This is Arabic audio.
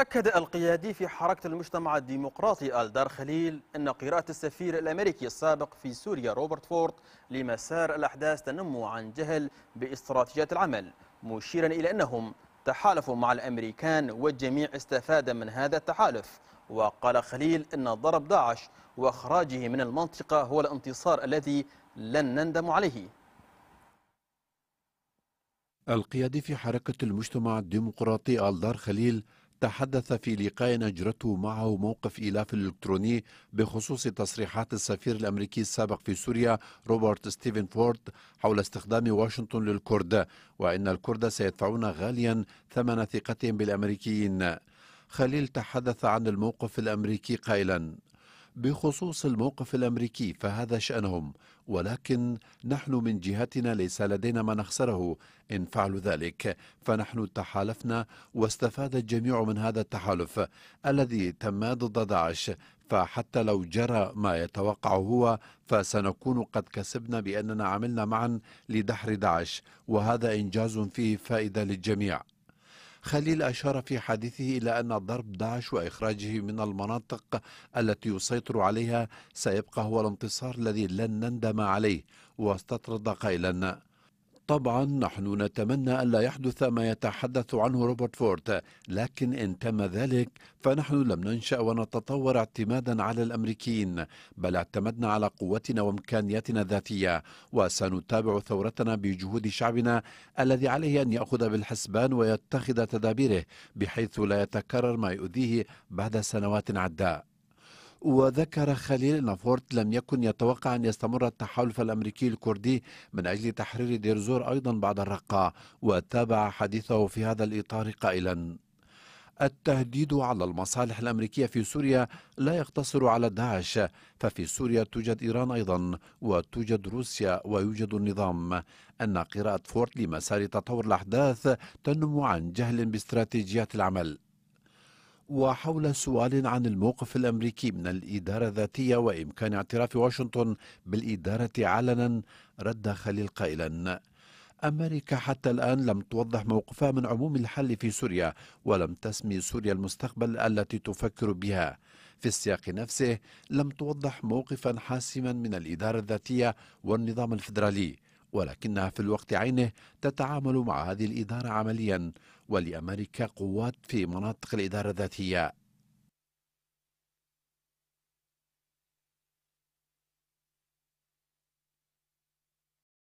أكد القيادي في حركة المجتمع الديمقراطي الدار خليل أن قراءة السفير الأمريكي السابق في سوريا روبرت فورد لمسار الأحداث تنم عن جهل باستراتيجيات العمل مشيرا إلى أنهم تحالفوا مع الأمريكان والجميع استفاد من هذا التحالف وقال خليل أن ضرب داعش وإخراجه من المنطقة هو الانتصار الذي لن نندم عليه القيادي في حركة المجتمع الديمقراطي الدار خليل تحدث في لقاء أجرته معه موقف إيلاف الإلكتروني بخصوص تصريحات السفير الأمريكي السابق في سوريا روبرت ستيفن فورد حول استخدام واشنطن للكرد وإن الكرد سيدفعون غاليا ثمن ثقتهم بالأمريكيين خليل تحدث عن الموقف الأمريكي قائلا بخصوص الموقف الامريكي فهذا شانهم ولكن نحن من جهتنا ليس لدينا ما نخسره ان فعلوا ذلك فنحن تحالفنا واستفاد الجميع من هذا التحالف الذي تم ضد داعش فحتى لو جرى ما يتوقع هو فسنكون قد كسبنا باننا عملنا معا لدحر داعش وهذا انجاز فيه فائده للجميع خليل أشار في حديثه إلى أن ضرب داعش وإخراجه من المناطق التي يسيطر عليها سيبقى هو الانتصار الذي لن نندم عليه واستطرد قائلا طبعا نحن نتمنى ألا يحدث ما يتحدث عنه روبرت فورد لكن إن تم ذلك فنحن لم ننشأ ونتطور اعتمادا على الأمريكيين بل اعتمدنا على قوتنا وإمكانياتنا الذاتية وسنتابع ثورتنا بجهود شعبنا الذي عليه أن يأخذ بالحسبان ويتخذ تدابيره بحيث لا يتكرر ما يؤذيه بعد سنوات عداء وذكر خليل أن فورد لم يكن يتوقع أن يستمر التحالف الأمريكي الكردي من أجل تحرير دير زور أيضا بعد الرقة وتابع حديثه في هذا الإطار قائلا التهديد على المصالح الأمريكية في سوريا لا يقتصر على داعش ففي سوريا توجد إيران أيضا وتوجد روسيا ويوجد النظام أن قراءة فورد لمسار تطور الأحداث تنم عن جهل باستراتيجيات العمل وحول سؤال عن الموقف الامريكي من الاداره الذاتيه وامكان اعتراف واشنطن بالاداره علنا رد خليل قائلا امريكا حتى الان لم توضح موقفها من عموم الحل في سوريا ولم تسمي سوريا المستقبل التي تفكر بها في السياق نفسه لم توضح موقفا حاسما من الاداره الذاتيه والنظام الفدرالي ولكنها في الوقت عينه تتعامل مع هذه الإدارة عمليا ولأمريكا قوات في مناطق الإدارة الذاتية